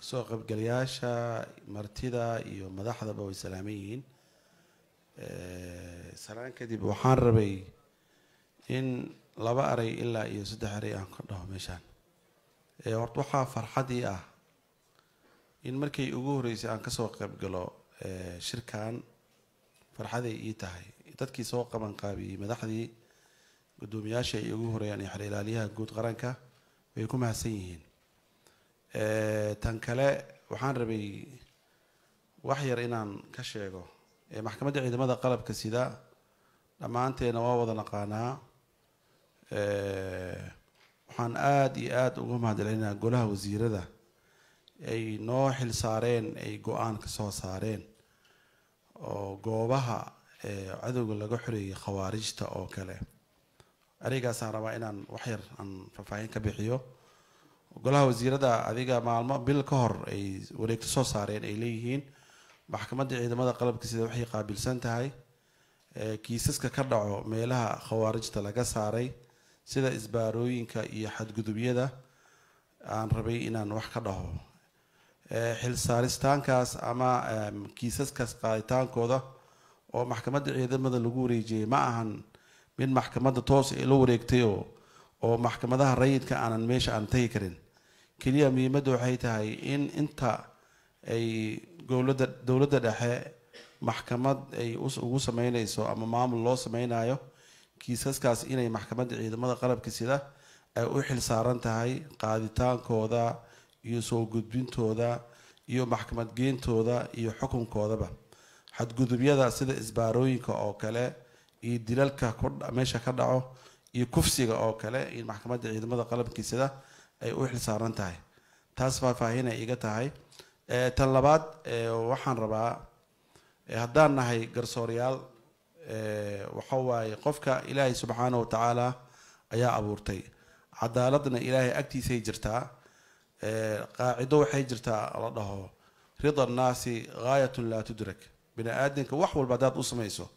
soo qaybgalayaasha martida iyo madaxdaba way salaaman yihiin salaan kadib waxaan rabay in laba eray ilaa iyo saddex eray aan ka dhaho meeshaan horta waxaa farxadii ah in markay ugu horreysay aan kasoo qaybgalo shirkan farxaday ii tahay dadkii soo qaban qaabiyey madaxdii guddoomiyaasha ay ugu horeeyaan iyo xer guud qaranka way ku mahadsan yihiin tan kale waxaan rabay wax yar inaan ka sheego ee maxkamadda ciidamada qalabka sida dhammaanteena waa wada naqaanaa waxaan aada iyo aada uga mahadcelinaa golaha wasiirada ay noo xil saareen ay go-aan ka soo saareen oo goobaha ee cadowga laga xoreeyay khawaarijta oo kale ereygaasaan rabaa inaan wax yar aan faahfaahin ka bixiyo golaha wasiirada adiga maalmo bil ka hor ay wareegto soo saareen ay leeyihiin maxkamadda ciidamada qalabka sida waxay qaabilsan tahay kiisaska ka dhaco meelaha khawaarijta laga saaray sida isbaarooyinka iyo xadgudubyada aan rabay inaan wax ka dhaho xilsaaristaankaas ama kiisaskaas qaaditaankooda oo maxkamadda ciidamada lagu wareejiyay ma ahan mid maxkamadda toos ee la wareegtay oo oo maxkamadaha rayidka aanan meesha aan tegi karin keliya muhiimadda waxay tahay in inta ay gowlada dowladda dhexe maxkamad ay ugu sameynayso ama maamul loo sameynayo kiisaskaas inay maxkamadda ciidamada qalabka sida ay u xil saaran tahay qaaditaankooda iyo soo gudbintooda iyo maxkamadgeyntooda iyo xukunkoodaba xadgudubyada sida isbaarooyinka oo kale iyo dilalka meesha ka dhaco iyo kufsiga oo kale in maxkamadda ciidamada qalabkiisada ay u xil saaran tahay taas faahfaahinay iga tahay eh, tan labaad eh, waxaan rabaa eh, haddaan nahay garsooryaal waxa waaye qofka ilaahay subxaana wa tacaala ayaa abuurtay cadaaladna ilaahay agtiisay jirtaa qaacido waxay jirtaa la dhaho rida annaasi gaayatun laa tudrak bini aadamka wax walba haddaad u samayso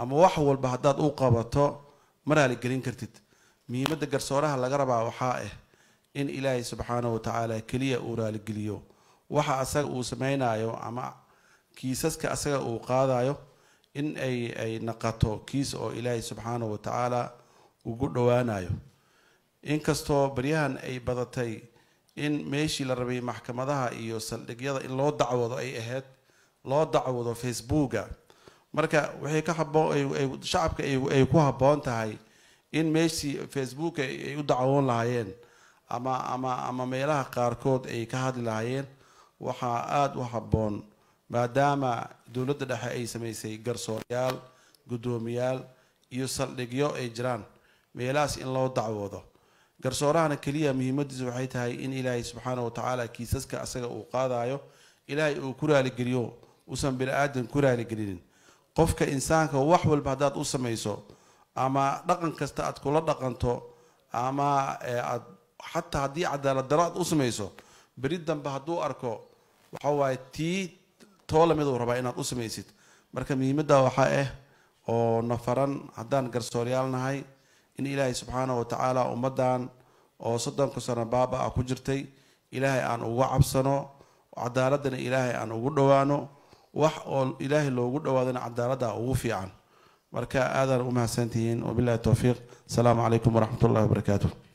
ama wax walba haddaad u qabato maraali gelin kartid muhiimadda garsooraha laga rabaa waxaa ah in ilaahay subxaanahu watacaala keliya uu raaligeliyo waxa asaga uu samaynayo ama kiisaska asaga uu qaadayo in ay ay naqato kiis oo ilaahay subxaanahu watacaala ugu dhowaanayo inkastoo baryahan ay badatay in meeshii la rabay maxkamadaha iyo saldhigyada in loo dacwado ay ahayd loo dacwado facebooka marka waxay ka haboon shacabka ay ku habboon tahay in meeshii facebooka ay u dacwoon lahaayeen ama ama ama meelaha qaarkood ay ka hadli lahaayeen waxaa aada u habboon maadaama dowladda dhexe ay samaysay garsoorayaal guddoomiyaal iyo saldhigyo ay jiraan meelahaas in loo dacwoodo garsoorahana keliya muhiimadiisu waxay tahay in ilaahay subxaana wa tacaala kiisaska asaga uu qaadayo ilaahay uu ku raaligeliyo uusan bini aadan ku raaligelinin qofka insaanka wax walba haddaad u samayso ama dhaqan kasta aad kula dhaqanto ama eh, aad xataa haddii cadaalad daro aad u samayso beri dambe hadduu arko waxa waaye tii too uu rabaa inaad u samaysid marka muhiimadda waxaa ah eh, oo nafaran haddaan garsooryaal nahay in ilaahay subxaana wa tacaala ummaddan oo soddonka sano baaba ah ku jirtay ilaahay aan uga cabsano cadaaladana ilaahay aan ugu dhowaano wax oo ilaahay loogu dhawaadana cadaaladda ugu fiican marka aadaan u mahadsantihiin wabilahi towfiiq asalaamu calaykum waraxmat ullahi wabarakaatu